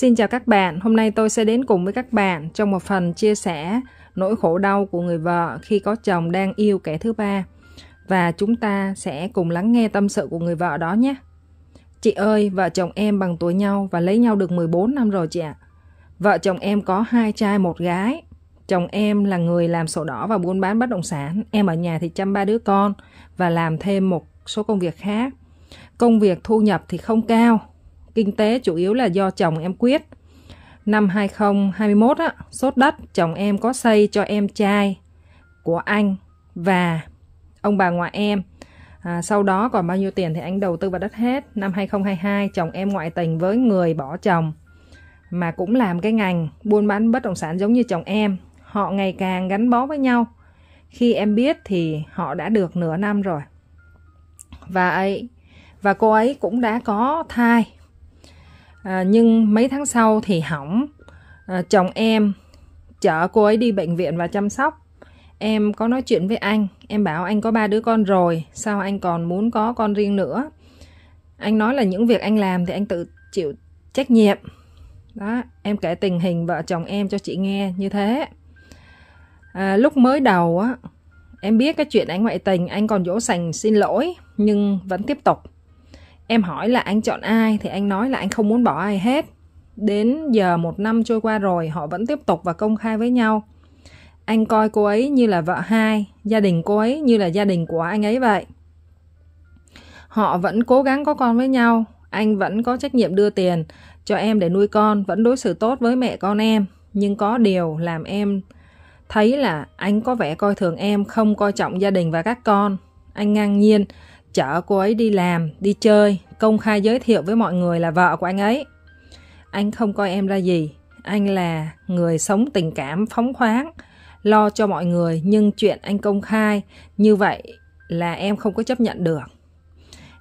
Xin chào các bạn, hôm nay tôi sẽ đến cùng với các bạn trong một phần chia sẻ nỗi khổ đau của người vợ khi có chồng đang yêu kẻ thứ ba. Và chúng ta sẽ cùng lắng nghe tâm sự của người vợ đó nhé. Chị ơi, vợ chồng em bằng tuổi nhau và lấy nhau được 14 năm rồi chị ạ. Vợ chồng em có hai trai một gái. Chồng em là người làm sổ đỏ và buôn bán bất động sản. Em ở nhà thì chăm ba đứa con và làm thêm một số công việc khác. Công việc thu nhập thì không cao, kinh tế chủ yếu là do chồng em quyết. Năm 2021, á, sốt đất chồng em có xây cho em trai của anh và ông bà ngoại em. À, sau đó còn bao nhiêu tiền thì anh đầu tư vào đất hết. Năm 2022, chồng em ngoại tình với người bỏ chồng mà cũng làm cái ngành buôn bán bất động sản giống như chồng em. Họ ngày càng gắn bó với nhau. Khi em biết thì họ đã được nửa năm rồi. Và ấy và cô ấy cũng đã có thai à, nhưng mấy tháng sau thì hỏng à, chồng em chở cô ấy đi bệnh viện và chăm sóc em có nói chuyện với anh em bảo anh có ba đứa con rồi sao anh còn muốn có con riêng nữa anh nói là những việc anh làm thì anh tự chịu trách nhiệm đó em kể tình hình vợ chồng em cho chị nghe như thế à, lúc mới đầu á em biết cái chuyện anh ngoại tình anh còn dỗ sành xin lỗi nhưng vẫn tiếp tục em hỏi là anh chọn ai thì anh nói là anh không muốn bỏ ai hết đến giờ một năm trôi qua rồi họ vẫn tiếp tục và công khai với nhau anh coi cô ấy như là vợ hai gia đình cô ấy như là gia đình của anh ấy vậy họ vẫn cố gắng có con với nhau anh vẫn có trách nhiệm đưa tiền cho em để nuôi con vẫn đối xử tốt với mẹ con em nhưng có điều làm em thấy là anh có vẻ coi thường em không coi trọng gia đình và các con anh ngang nhiên chở cô ấy đi làm, đi chơi, công khai giới thiệu với mọi người là vợ của anh ấy. Anh không coi em ra gì, anh là người sống tình cảm phóng khoáng, lo cho mọi người nhưng chuyện anh công khai như vậy là em không có chấp nhận được.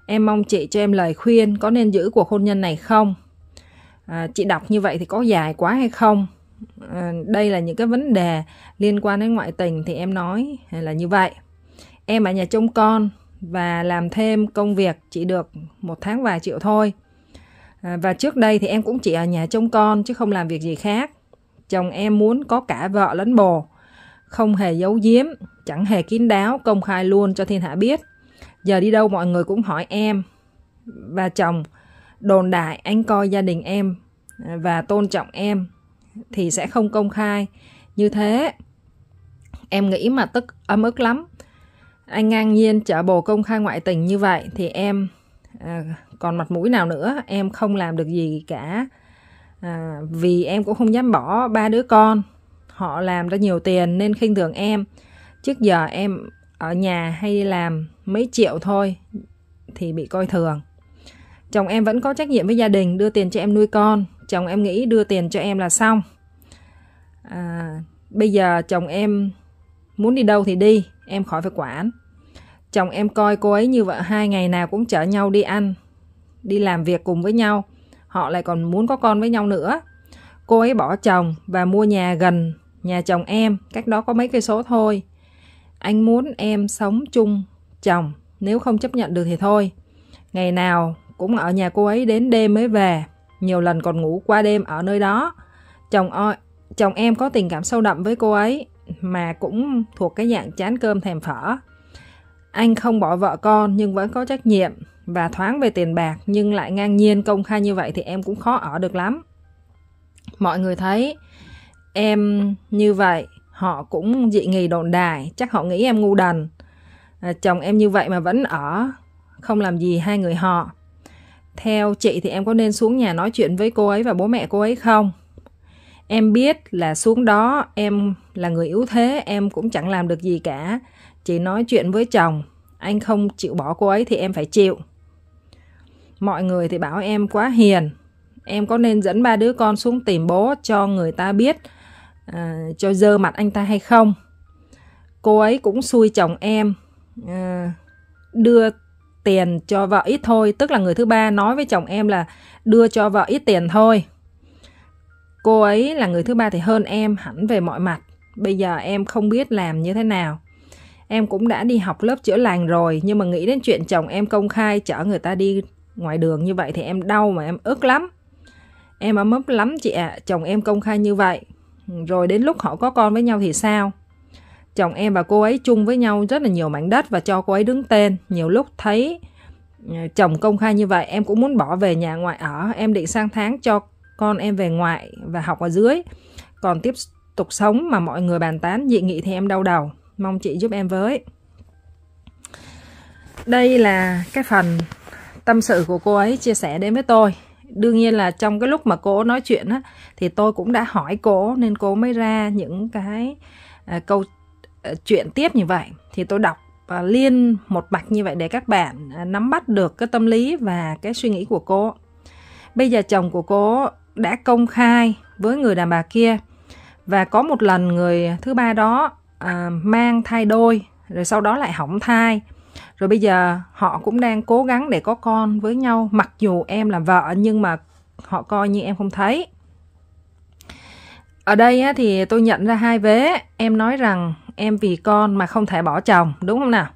Em mong chị cho em lời khuyên có nên giữ cuộc hôn nhân này không? À, chị đọc như vậy thì có dài quá hay không? À, đây là những cái vấn đề liên quan đến ngoại tình thì em nói là như vậy. Em ở nhà trông con, và làm thêm công việc chỉ được một tháng vài triệu thôi à, và trước đây thì em cũng chỉ ở nhà trông con chứ không làm việc gì khác chồng em muốn có cả vợ lẫn bồ không hề giấu giếm chẳng hề kín đáo công khai luôn cho thiên hạ biết giờ đi đâu mọi người cũng hỏi em và chồng đồn đại anh coi gia đình em và tôn trọng em thì sẽ không công khai như thế em nghĩ mà tức ấm ức lắm anh ngang nhiên chở bồ công khai ngoại tình như vậy thì em à, còn mặt mũi nào nữa em không làm được gì cả à, vì em cũng không dám bỏ ba đứa con họ làm ra nhiều tiền nên khinh thường em trước giờ em ở nhà hay làm mấy triệu thôi thì bị coi thường chồng em vẫn có trách nhiệm với gia đình đưa tiền cho em nuôi con chồng em nghĩ đưa tiền cho em là xong à, bây giờ chồng em muốn đi đâu thì đi em khỏi phải quản Chồng em coi cô ấy như vợ hai ngày nào cũng chở nhau đi ăn, đi làm việc cùng với nhau. Họ lại còn muốn có con với nhau nữa. Cô ấy bỏ chồng và mua nhà gần nhà chồng em, cách đó có mấy cây số thôi. Anh muốn em sống chung chồng, nếu không chấp nhận được thì thôi. Ngày nào cũng ở nhà cô ấy đến đêm mới về, nhiều lần còn ngủ qua đêm ở nơi đó. Chồng ơi, chồng em có tình cảm sâu đậm với cô ấy mà cũng thuộc cái dạng chán cơm thèm phở. Anh không bỏ vợ con nhưng vẫn có trách nhiệm và thoáng về tiền bạc nhưng lại ngang nhiên công khai như vậy thì em cũng khó ở được lắm. Mọi người thấy em như vậy họ cũng dị nghị đồn đài chắc họ nghĩ em ngu đần à, chồng em như vậy mà vẫn ở không làm gì hai người họ theo chị thì em có nên xuống nhà nói chuyện với cô ấy và bố mẹ cô ấy không em biết là xuống đó em là người yếu thế em cũng chẳng làm được gì cả chỉ nói chuyện với chồng, anh không chịu bỏ cô ấy thì em phải chịu. Mọi người thì bảo em quá hiền, em có nên dẫn ba đứa con xuống tìm bố cho người ta biết, à, cho dơ mặt anh ta hay không. Cô ấy cũng xui chồng em, à, đưa tiền cho vợ ít thôi, tức là người thứ ba nói với chồng em là đưa cho vợ ít tiền thôi. Cô ấy là người thứ ba thì hơn em hẳn về mọi mặt. Bây giờ em không biết làm như thế nào em cũng đã đi học lớp chữa lành rồi nhưng mà nghĩ đến chuyện chồng em công khai chở người ta đi ngoài đường như vậy thì em đau mà em ức lắm em ấm ức lắm chị ạ à, chồng em công khai như vậy rồi đến lúc họ có con với nhau thì sao chồng em và cô ấy chung với nhau rất là nhiều mảnh đất và cho cô ấy đứng tên nhiều lúc thấy ờ, chồng công khai như vậy em cũng muốn bỏ về nhà ngoại ở em định sang tháng cho con em về ngoại và học ở dưới còn tiếp tục sống mà mọi người bàn tán dị nghị thì em đau đầu mong chị giúp em với đây là cái phần tâm sự của cô ấy chia sẻ đến với tôi đương nhiên là trong cái lúc mà cô nói chuyện á thì tôi cũng đã hỏi cô nên cô mới ra những cái à, câu à, chuyện tiếp như vậy thì tôi đọc à, liên một mạch như vậy để các bạn à, nắm bắt được cái tâm lý và cái suy nghĩ của cô bây giờ chồng của cô đã công khai với người đàn bà kia và có một lần người thứ ba đó À, mang thai đôi rồi sau đó lại hỏng thai rồi bây giờ họ cũng đang cố gắng để có con với nhau mặc dù em là vợ nhưng mà họ coi như em không thấy ở đây thì tôi nhận ra hai vế em nói rằng em vì con mà không thể bỏ chồng đúng không nào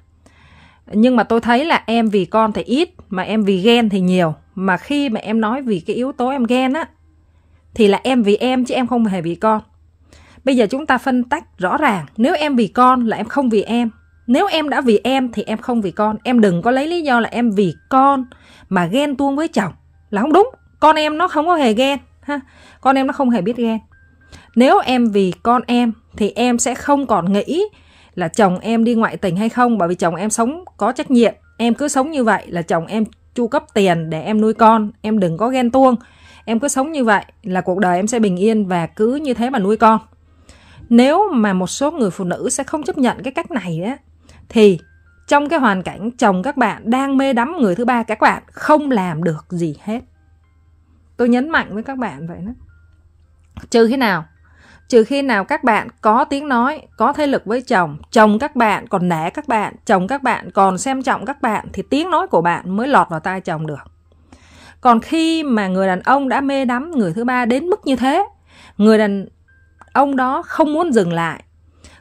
nhưng mà tôi thấy là em vì con thì ít mà em vì ghen thì nhiều mà khi mà em nói vì cái yếu tố em ghen á thì là em vì em chứ em không hề vì con Bây giờ chúng ta phân tách rõ ràng, nếu em vì con là em không vì em. Nếu em đã vì em thì em không vì con. Em đừng có lấy lý do là em vì con mà ghen tuông với chồng là không đúng. Con em nó không có hề ghen ha. Con em nó không hề biết ghen. Nếu em vì con em thì em sẽ không còn nghĩ là chồng em đi ngoại tình hay không bởi vì chồng em sống có trách nhiệm. Em cứ sống như vậy là chồng em chu cấp tiền để em nuôi con, em đừng có ghen tuông em cứ sống như vậy là cuộc đời em sẽ bình yên và cứ như thế mà nuôi con nếu mà một số người phụ nữ sẽ không chấp nhận cái cách này á thì trong cái hoàn cảnh chồng các bạn đang mê đắm người thứ ba các bạn không làm được gì hết tôi nhấn mạnh với các bạn vậy đó trừ khi nào trừ khi nào các bạn có tiếng nói có thế lực với chồng chồng các bạn còn nể các bạn chồng các bạn còn xem trọng các bạn thì tiếng nói của bạn mới lọt vào tai chồng được còn khi mà người đàn ông đã mê đắm người thứ ba đến mức như thế người đàn ông đó không muốn dừng lại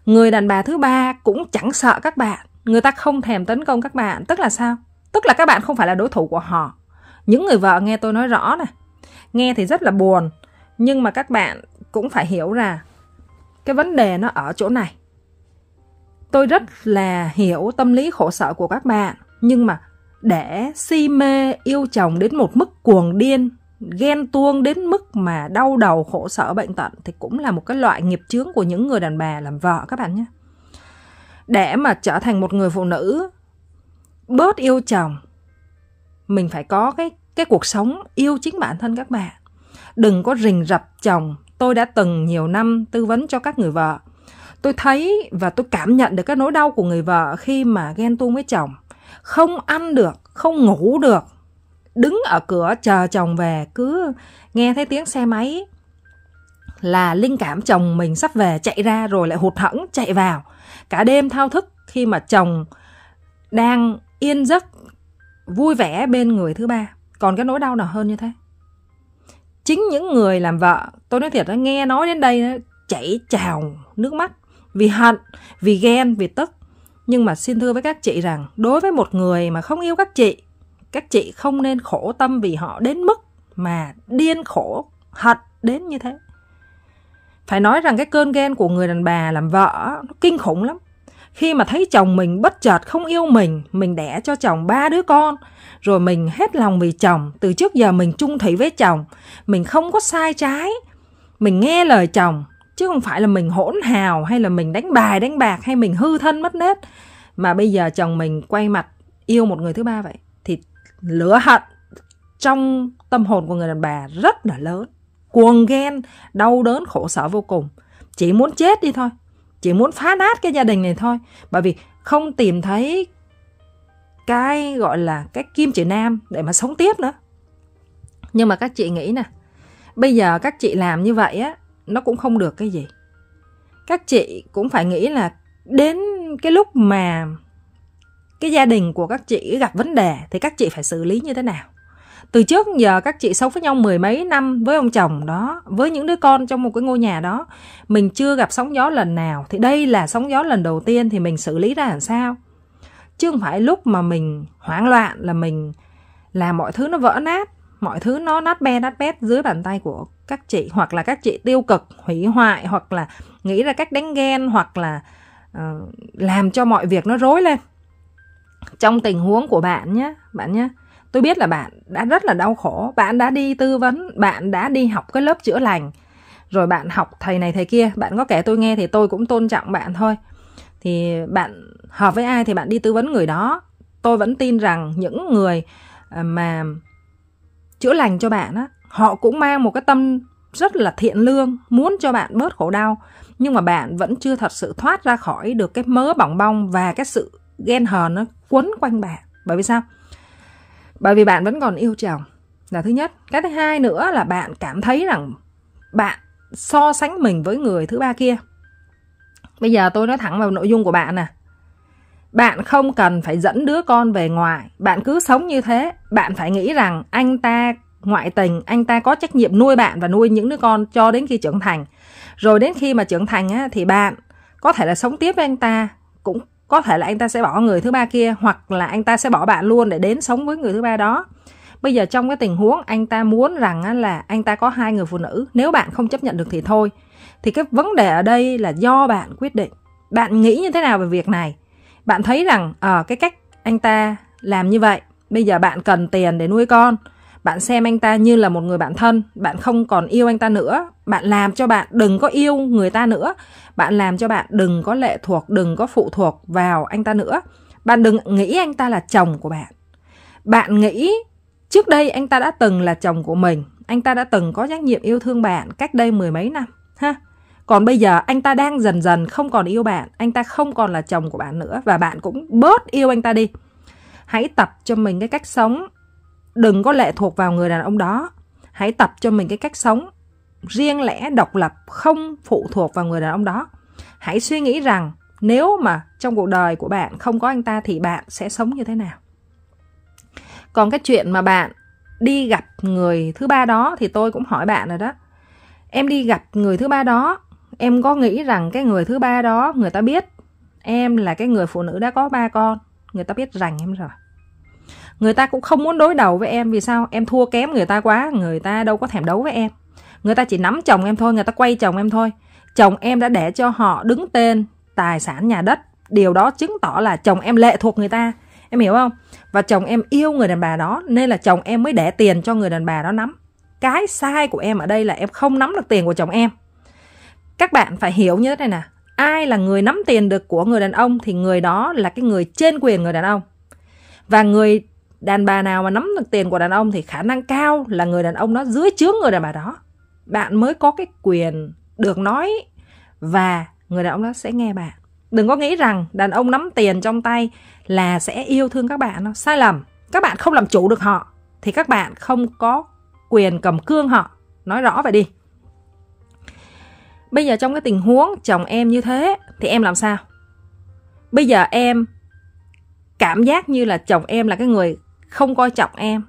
người đàn bà thứ ba cũng chẳng sợ các bạn người ta không thèm tấn công các bạn tức là sao tức là các bạn không phải là đối thủ của họ những người vợ nghe tôi nói rõ này nghe thì rất là buồn nhưng mà các bạn cũng phải hiểu ra cái vấn đề nó ở chỗ này tôi rất là hiểu tâm lý khổ sở của các bạn nhưng mà để si mê yêu chồng đến một mức cuồng điên ghen tuông đến mức mà đau đầu khổ sở bệnh tật thì cũng là một cái loại nghiệp chướng của những người đàn bà làm vợ các bạn nhé để mà trở thành một người phụ nữ bớt yêu chồng mình phải có cái cái cuộc sống yêu chính bản thân các bạn đừng có rình rập chồng tôi đã từng nhiều năm tư vấn cho các người vợ tôi thấy và tôi cảm nhận được cái nỗi đau của người vợ khi mà ghen tuông với chồng không ăn được không ngủ được đứng ở cửa chờ chồng về cứ nghe thấy tiếng xe máy là linh cảm chồng mình sắp về chạy ra rồi lại hụt hẫng chạy vào cả đêm thao thức khi mà chồng đang yên giấc vui vẻ bên người thứ ba còn cái nỗi đau nào hơn như thế chính những người làm vợ tôi nói thiệt nó nghe nói đến đây chảy trào nước mắt vì hận vì ghen vì tức nhưng mà xin thưa với các chị rằng đối với một người mà không yêu các chị các chị không nên khổ tâm vì họ đến mức mà điên khổ hận đến như thế phải nói rằng cái cơn ghen của người đàn bà làm vợ nó kinh khủng lắm khi mà thấy chồng mình bất chợt không yêu mình mình đẻ cho chồng ba đứa con rồi mình hết lòng vì chồng từ trước giờ mình trung thủy với chồng mình không có sai trái mình nghe lời chồng chứ không phải là mình hỗn hào hay là mình đánh bài đánh bạc hay mình hư thân mất nết mà bây giờ chồng mình quay mặt yêu một người thứ ba vậy lửa hận trong tâm hồn của người đàn bà rất là lớn cuồng ghen đau đớn khổ sở vô cùng chỉ muốn chết đi thôi chỉ muốn phá nát cái gia đình này thôi bởi vì không tìm thấy cái gọi là cái kim chỉ nam để mà sống tiếp nữa nhưng mà các chị nghĩ nè bây giờ các chị làm như vậy á nó cũng không được cái gì các chị cũng phải nghĩ là đến cái lúc mà cái gia đình của các chị gặp vấn đề thì các chị phải xử lý như thế nào từ trước giờ các chị sống với nhau mười mấy năm với ông chồng đó với những đứa con trong một cái ngôi nhà đó mình chưa gặp sóng gió lần nào thì đây là sóng gió lần đầu tiên thì mình xử lý ra làm sao chứ không phải lúc mà mình hoảng loạn là mình làm mọi thứ nó vỡ nát mọi thứ nó nát be nát bét dưới bàn tay của các chị hoặc là các chị tiêu cực hủy hoại hoặc là nghĩ ra cách đánh ghen hoặc là uh, làm cho mọi việc nó rối lên trong tình huống của bạn nhé bạn nhé tôi biết là bạn đã rất là đau khổ bạn đã đi tư vấn bạn đã đi học cái lớp chữa lành rồi bạn học thầy này thầy kia bạn có kể tôi nghe thì tôi cũng tôn trọng bạn thôi thì bạn hợp với ai thì bạn đi tư vấn người đó tôi vẫn tin rằng những người à, mà chữa lành cho bạn á họ cũng mang một cái tâm rất là thiện lương muốn cho bạn bớt khổ đau nhưng mà bạn vẫn chưa thật sự thoát ra khỏi được cái mớ bỏng bong và cái sự ghen hờn nó quấn quanh bạn bởi vì sao bởi vì bạn vẫn còn yêu chồng là thứ nhất cái thứ hai nữa là bạn cảm thấy rằng bạn so sánh mình với người thứ ba kia bây giờ tôi nói thẳng vào nội dung của bạn nè bạn không cần phải dẫn đứa con về ngoài bạn cứ sống như thế bạn phải nghĩ rằng anh ta ngoại tình anh ta có trách nhiệm nuôi bạn và nuôi những đứa con cho đến khi trưởng thành rồi đến khi mà trưởng thành á, thì bạn có thể là sống tiếp với anh ta cũng có thể là anh ta sẽ bỏ người thứ ba kia hoặc là anh ta sẽ bỏ bạn luôn để đến sống với người thứ ba đó bây giờ trong cái tình huống anh ta muốn rằng là anh ta có hai người phụ nữ nếu bạn không chấp nhận được thì thôi thì cái vấn đề ở đây là do bạn quyết định bạn nghĩ như thế nào về việc này bạn thấy rằng à, cái cách anh ta làm như vậy bây giờ bạn cần tiền để nuôi con bạn xem anh ta như là một người bạn thân bạn không còn yêu anh ta nữa bạn làm cho bạn đừng có yêu người ta nữa bạn làm cho bạn đừng có lệ thuộc đừng có phụ thuộc vào anh ta nữa bạn đừng nghĩ anh ta là chồng của bạn bạn nghĩ trước đây anh ta đã từng là chồng của mình anh ta đã từng có trách nhiệm yêu thương bạn cách đây mười mấy năm ha còn bây giờ anh ta đang dần dần không còn yêu bạn anh ta không còn là chồng của bạn nữa và bạn cũng bớt yêu anh ta đi hãy tập cho mình cái cách sống đừng có lệ thuộc vào người đàn ông đó hãy tập cho mình cái cách sống riêng lẻ độc lập không phụ thuộc vào người đàn ông đó hãy suy nghĩ rằng nếu mà trong cuộc đời của bạn không có anh ta thì bạn sẽ sống như thế nào còn cái chuyện mà bạn đi gặp người thứ ba đó thì tôi cũng hỏi bạn rồi đó em đi gặp người thứ ba đó em có nghĩ rằng cái người thứ ba đó người ta biết em là cái người phụ nữ đã có ba con người ta biết rằng em rồi người ta cũng không muốn đối đầu với em vì sao em thua kém người ta quá người ta đâu có thèm đấu với em người ta chỉ nắm chồng em thôi người ta quay chồng em thôi chồng em đã để cho họ đứng tên tài sản nhà đất điều đó chứng tỏ là chồng em lệ thuộc người ta em hiểu không và chồng em yêu người đàn bà đó nên là chồng em mới để tiền cho người đàn bà đó nắm cái sai của em ở đây là em không nắm được tiền của chồng em các bạn phải hiểu như thế này nè ai là người nắm tiền được của người đàn ông thì người đó là cái người trên quyền người đàn ông và người đàn bà nào mà nắm được tiền của đàn ông thì khả năng cao là người đàn ông đó dưới chướng người đàn bà đó bạn mới có cái quyền được nói và người đàn ông đó sẽ nghe bạn đừng có nghĩ rằng đàn ông nắm tiền trong tay là sẽ yêu thương các bạn đâu sai lầm các bạn không làm chủ được họ thì các bạn không có quyền cầm cương họ nói rõ vậy đi bây giờ trong cái tình huống chồng em như thế thì em làm sao bây giờ em cảm giác như là chồng em là cái người không coi trọng em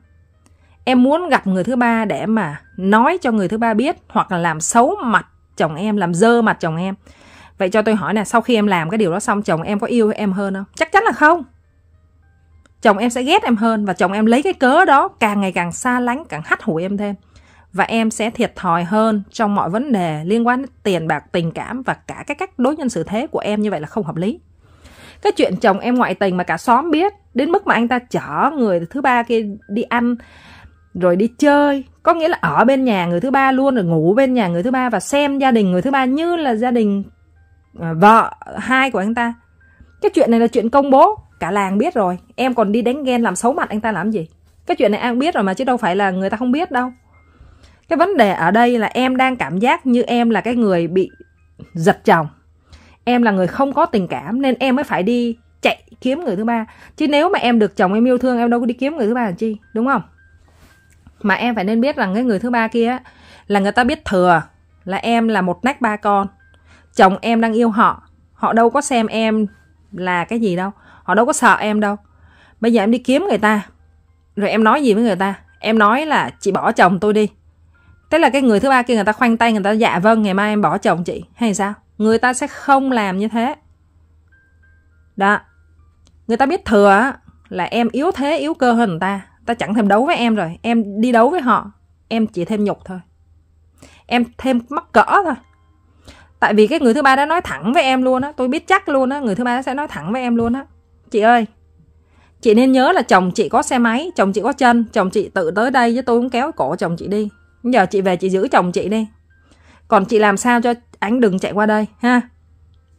em muốn gặp người thứ ba để mà nói cho người thứ ba biết hoặc là làm xấu mặt chồng em làm dơ mặt chồng em vậy cho tôi hỏi nè sau khi em làm cái điều đó xong chồng em có yêu em hơn không chắc chắn là không chồng em sẽ ghét em hơn và chồng em lấy cái cớ đó càng ngày càng xa lánh càng hắt hủi em thêm và em sẽ thiệt thòi hơn trong mọi vấn đề liên quan đến tiền bạc tình cảm và cả cái cách đối nhân xử thế của em như vậy là không hợp lý cái chuyện chồng em ngoại tình mà cả xóm biết đến mức mà anh ta chở người thứ ba kia đi ăn rồi đi chơi có nghĩa là ở bên nhà người thứ ba luôn rồi ngủ bên nhà người thứ ba và xem gia đình người thứ ba như là gia đình à, vợ hai của anh ta cái chuyện này là chuyện công bố cả làng biết rồi em còn đi đánh ghen làm xấu mặt anh ta làm gì cái chuyện này anh biết rồi mà chứ đâu phải là người ta không biết đâu cái vấn đề ở đây là em đang cảm giác như em là cái người bị giật chồng em là người không có tình cảm nên em mới phải đi kiếm người thứ ba chứ nếu mà em được chồng em yêu thương em đâu có đi kiếm người thứ ba làm chi đúng không mà em phải nên biết rằng cái người thứ ba kia là người ta biết thừa là em là một nách ba con chồng em đang yêu họ họ đâu có xem em là cái gì đâu họ đâu có sợ em đâu bây giờ em đi kiếm người ta rồi em nói gì với người ta em nói là chị bỏ chồng tôi đi tức là cái người thứ ba kia người ta khoanh tay người ta dạ vâng ngày mai em bỏ chồng chị hay sao người ta sẽ không làm như thế đó người ta biết thừa là em yếu thế yếu cơ hơn người ta ta chẳng thèm đấu với em rồi em đi đấu với họ em chỉ thêm nhục thôi em thêm mắc cỡ thôi tại vì cái người thứ ba đã nói thẳng với em luôn á tôi biết chắc luôn á người thứ ba sẽ nói thẳng với em luôn á chị ơi chị nên nhớ là chồng chị có xe máy chồng chị có chân chồng chị tự tới đây với tôi cũng kéo cổ chồng chị đi giờ chị về chị giữ chồng chị đi còn chị làm sao cho anh đừng chạy qua đây ha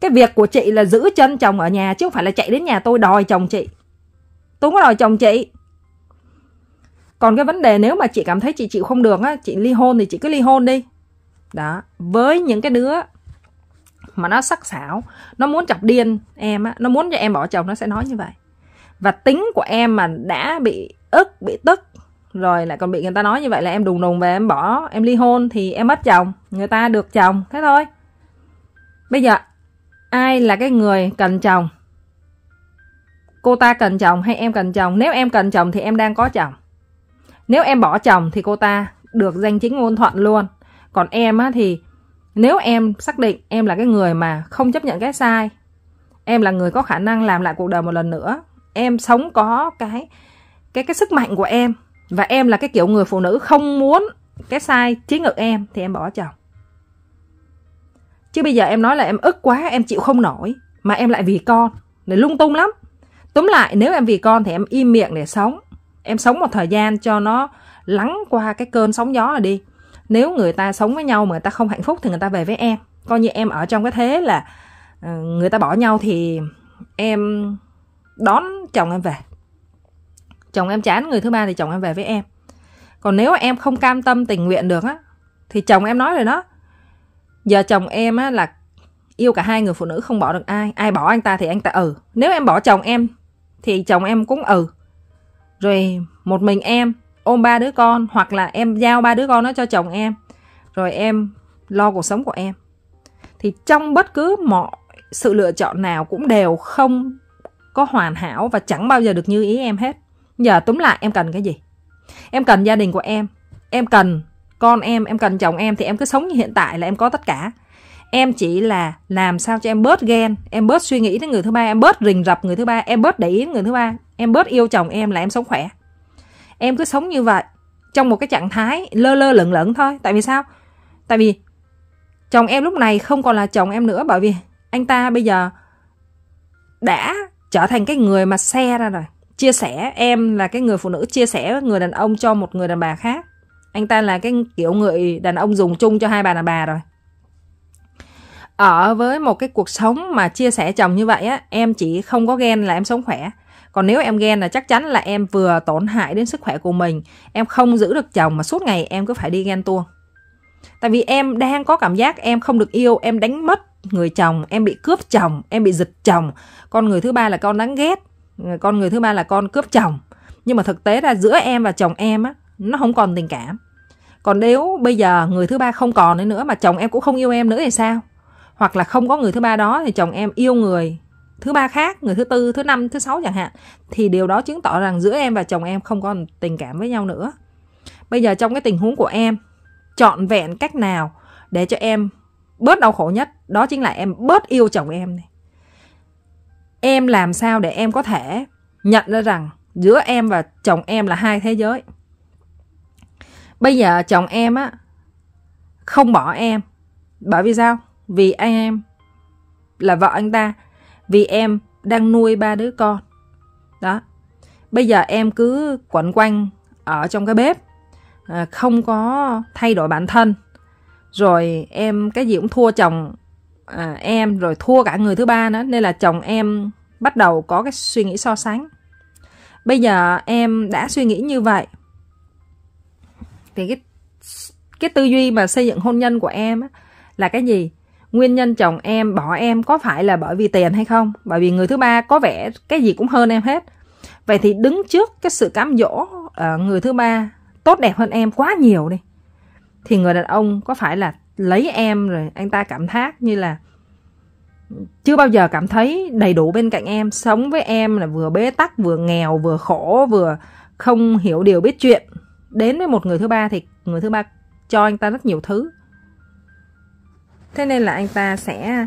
cái việc của chị là giữ chân chồng ở nhà chứ không phải là chạy đến nhà tôi đòi chồng chị. Tôi có đòi chồng chị. Còn cái vấn đề nếu mà chị cảm thấy chị chịu không được á, chị ly hôn thì chị cứ ly hôn đi. Đó, với những cái đứa mà nó sắc sảo, nó muốn chọc điên em á, nó muốn cho em bỏ chồng nó sẽ nói như vậy. Và tính của em mà đã bị ức, bị tức rồi lại còn bị người ta nói như vậy là em đùng đùng về em bỏ, em ly hôn thì em mất chồng, người ta được chồng, thế thôi. Bây giờ ai là cái người cần chồng cô ta cần chồng hay em cần chồng nếu em cần chồng thì em đang có chồng nếu em bỏ chồng thì cô ta được danh chính ngôn thuận luôn còn em á, thì nếu em xác định em là cái người mà không chấp nhận cái sai em là người có khả năng làm lại cuộc đời một lần nữa em sống có cái cái cái sức mạnh của em và em là cái kiểu người phụ nữ không muốn cái sai chính ở em thì em bỏ chồng chứ bây giờ em nói là em ức quá em chịu không nổi mà em lại vì con này lung tung lắm tóm lại nếu em vì con thì em im miệng để sống em sống một thời gian cho nó lắng qua cái cơn sóng gió là đi nếu người ta sống với nhau mà người ta không hạnh phúc thì người ta về với em coi như em ở trong cái thế là ờ, người ta bỏ nhau thì em đón chồng em về chồng em chán người thứ ba thì chồng em về với em còn nếu em không cam tâm tình nguyện được á thì chồng em nói rồi đó giờ chồng em á là yêu cả hai người phụ nữ không bỏ được ai ai bỏ anh ta thì anh ta ừ nếu em bỏ chồng em thì chồng em cũng ừ rồi một mình em ôm ba đứa con hoặc là em giao ba đứa con nó cho chồng em rồi em lo cuộc sống của em thì trong bất cứ mọi sự lựa chọn nào cũng đều không có hoàn hảo và chẳng bao giờ được như ý em hết giờ túm lại em cần cái gì em cần gia đình của em em cần con em em cần chồng em thì em cứ sống như hiện tại là em có tất cả em chỉ là làm sao cho em bớt ghen em bớt suy nghĩ đến người thứ ba em bớt rình rập người thứ ba em bớt để ý người thứ ba em bớt yêu chồng em là em sống khỏe em cứ sống như vậy trong một cái trạng thái lơ lơ lửng lửng thôi tại vì sao tại vì chồng em lúc này không còn là chồng em nữa bởi vì anh ta bây giờ đã trở thành cái người mà xe ra rồi chia sẻ em là cái người phụ nữ chia sẻ người đàn ông cho một người đàn bà khác anh ta là cái kiểu người đàn ông dùng chung cho hai bà là bà rồi ở với một cái cuộc sống mà chia sẻ chồng như vậy á em chỉ không có ghen là em sống khỏe còn nếu em ghen là chắc chắn là em vừa tổn hại đến sức khỏe của mình em không giữ được chồng mà suốt ngày em cứ phải đi ghen tuông tại vì em đang có cảm giác em không được yêu em đánh mất người chồng em bị cướp chồng em bị giật chồng con người thứ ba là con đáng ghét con người thứ ba là con cướp chồng nhưng mà thực tế là giữa em và chồng em á nó không còn tình cảm còn nếu bây giờ người thứ ba không còn nữa mà chồng em cũng không yêu em nữa thì sao hoặc là không có người thứ ba đó thì chồng em yêu người thứ ba khác người thứ tư thứ năm thứ sáu chẳng hạn thì điều đó chứng tỏ rằng giữa em và chồng em không còn tình cảm với nhau nữa bây giờ trong cái tình huống của em chọn vẹn cách nào để cho em bớt đau khổ nhất đó chính là em bớt yêu chồng em này em làm sao để em có thể nhận ra rằng giữa em và chồng em là hai thế giới bây giờ chồng em á không bỏ em bởi vì sao vì em là vợ anh ta vì em đang nuôi ba đứa con đó bây giờ em cứ quẩn quanh ở trong cái bếp à, không có thay đổi bản thân rồi em cái gì cũng thua chồng à, em rồi thua cả người thứ ba nữa nên là chồng em bắt đầu có cái suy nghĩ so sánh bây giờ em đã suy nghĩ như vậy thì cái cái tư duy mà xây dựng hôn nhân của em á, là cái gì nguyên nhân chồng em bỏ em có phải là bởi vì tiền hay không bởi vì người thứ ba có vẻ cái gì cũng hơn em hết vậy thì đứng trước cái sự cám dỗ uh, người thứ ba tốt đẹp hơn em quá nhiều đi thì người đàn ông có phải là lấy em rồi anh ta cảm thác như là chưa bao giờ cảm thấy đầy đủ bên cạnh em sống với em là vừa bế tắc vừa nghèo vừa khổ vừa không hiểu điều biết chuyện đến với một người thứ ba thì người thứ ba cho anh ta rất nhiều thứ thế nên là anh ta sẽ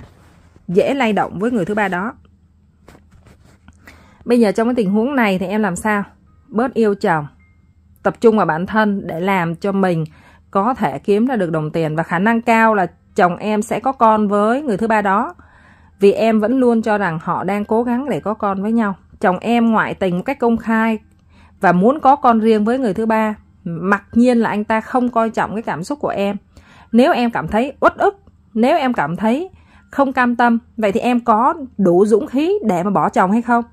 dễ lay động với người thứ ba đó bây giờ trong cái tình huống này thì em làm sao bớt yêu chồng tập trung vào bản thân để làm cho mình có thể kiếm ra được đồng tiền và khả năng cao là chồng em sẽ có con với người thứ ba đó vì em vẫn luôn cho rằng họ đang cố gắng để có con với nhau chồng em ngoại tình một cách công khai và muốn có con riêng với người thứ ba mặc nhiên là anh ta không coi trọng cái cảm xúc của em nếu em cảm thấy uất ức nếu em cảm thấy không cam tâm vậy thì em có đủ dũng khí để mà bỏ chồng hay không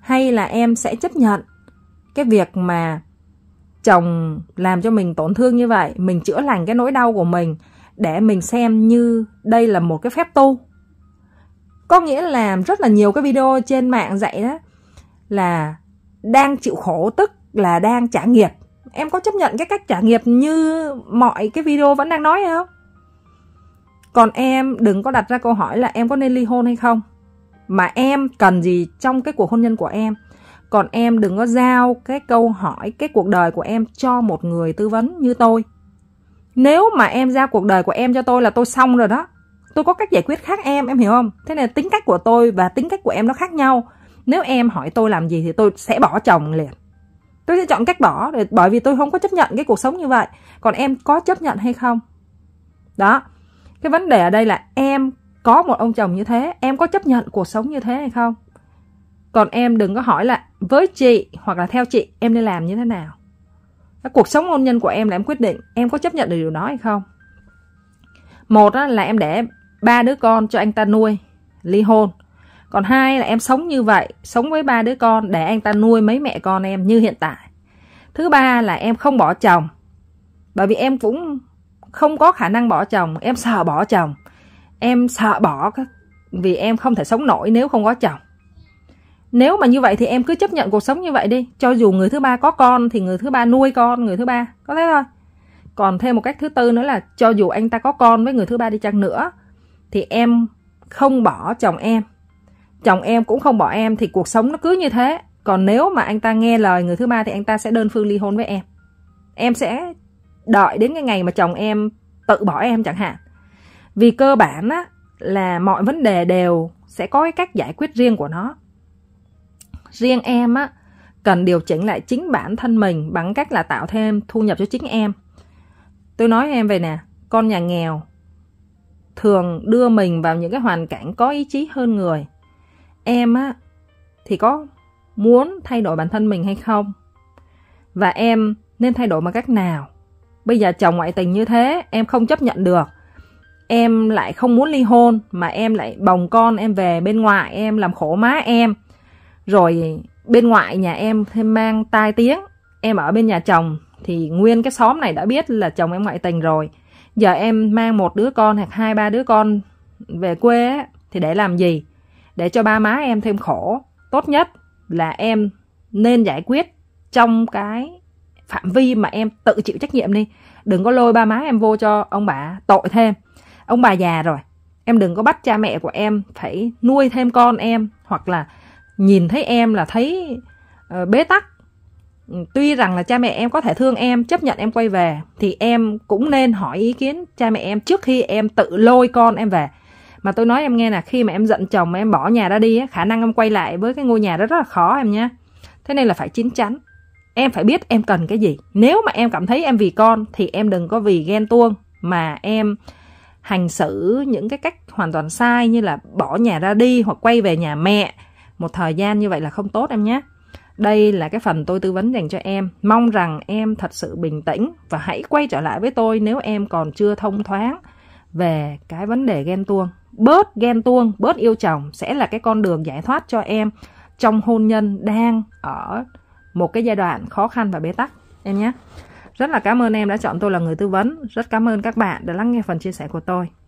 hay là em sẽ chấp nhận cái việc mà chồng làm cho mình tổn thương như vậy mình chữa lành cái nỗi đau của mình để mình xem như đây là một cái phép tu có nghĩa là rất là nhiều cái video trên mạng dạy đó là đang chịu khổ tức là đang trả nghiệp em có chấp nhận cái cách trả nghiệp như mọi cái video vẫn đang nói hay không còn em đừng có đặt ra câu hỏi là em có nên ly hôn hay không mà em cần gì trong cái cuộc hôn nhân của em còn em đừng có giao cái câu hỏi cái cuộc đời của em cho một người tư vấn như tôi nếu mà em giao cuộc đời của em cho tôi là tôi xong rồi đó tôi có cách giải quyết khác em em hiểu không thế này tính cách của tôi và tính cách của em nó khác nhau nếu em hỏi tôi làm gì thì tôi sẽ bỏ chồng liền tôi sẽ chọn cách bỏ để, bởi vì tôi không có chấp nhận cái cuộc sống như vậy còn em có chấp nhận hay không đó cái vấn đề ở đây là em có một ông chồng như thế em có chấp nhận cuộc sống như thế hay không còn em đừng có hỏi là với chị hoặc là theo chị em nên làm như thế nào cuộc sống hôn nhân của em là em quyết định em có chấp nhận được điều đó hay không một là em để ba đứa con cho anh ta nuôi ly hôn còn hai là em sống như vậy sống với ba đứa con để anh ta nuôi mấy mẹ con em như hiện tại thứ ba là em không bỏ chồng bởi vì em cũng không có khả năng bỏ chồng em sợ bỏ chồng em sợ bỏ vì em không thể sống nổi nếu không có chồng nếu mà như vậy thì em cứ chấp nhận cuộc sống như vậy đi cho dù người thứ ba có con thì người thứ ba nuôi con người thứ ba có thế thôi còn thêm một cách thứ tư nữa là cho dù anh ta có con với người thứ ba đi chăng nữa thì em không bỏ chồng em chồng em cũng không bỏ em thì cuộc sống nó cứ như thế còn nếu mà anh ta nghe lời người thứ ba thì anh ta sẽ đơn phương ly hôn với em em sẽ đợi đến cái ngày mà chồng em tự bỏ em chẳng hạn vì cơ bản á là mọi vấn đề đều sẽ có cái cách giải quyết riêng của nó riêng em á cần điều chỉnh lại chính bản thân mình bằng cách là tạo thêm thu nhập cho chính em tôi nói em về nè con nhà nghèo thường đưa mình vào những cái hoàn cảnh có ý chí hơn người em á thì có muốn thay đổi bản thân mình hay không và em nên thay đổi bằng cách nào bây giờ chồng ngoại tình như thế em không chấp nhận được em lại không muốn ly hôn mà em lại bồng con em về bên ngoại em làm khổ má em rồi bên ngoại nhà em thêm mang tai tiếng em ở bên nhà chồng thì nguyên cái xóm này đã biết là chồng em ngoại tình rồi giờ em mang một đứa con hoặc hai ba đứa con về quê thì để làm gì để cho ba má em thêm khổ tốt nhất là em nên giải quyết trong cái phạm vi mà em tự chịu trách nhiệm đi đừng có lôi ba má em vô cho ông bà tội thêm ông bà già rồi em đừng có bắt cha mẹ của em phải nuôi thêm con em hoặc là nhìn thấy em là thấy uh, bế tắc ừ, tuy rằng là cha mẹ em có thể thương em chấp nhận em quay về thì em cũng nên hỏi ý kiến cha mẹ em trước khi em tự lôi con em về mà tôi nói em nghe là khi mà em giận chồng mà em bỏ nhà ra đi khả năng em quay lại với cái ngôi nhà đó rất là khó em nhé thế nên là phải chín chắn em phải biết em cần cái gì nếu mà em cảm thấy em vì con thì em đừng có vì ghen tuông mà em hành xử những cái cách hoàn toàn sai như là bỏ nhà ra đi hoặc quay về nhà mẹ một thời gian như vậy là không tốt em nhé đây là cái phần tôi tư vấn dành cho em mong rằng em thật sự bình tĩnh và hãy quay trở lại với tôi nếu em còn chưa thông thoáng về cái vấn đề ghen tuông bớt ghen tuông, bớt yêu chồng sẽ là cái con đường giải thoát cho em trong hôn nhân đang ở một cái giai đoạn khó khăn và bế tắc em nhé. Rất là cảm ơn em đã chọn tôi là người tư vấn. Rất cảm ơn các bạn đã lắng nghe phần chia sẻ của tôi.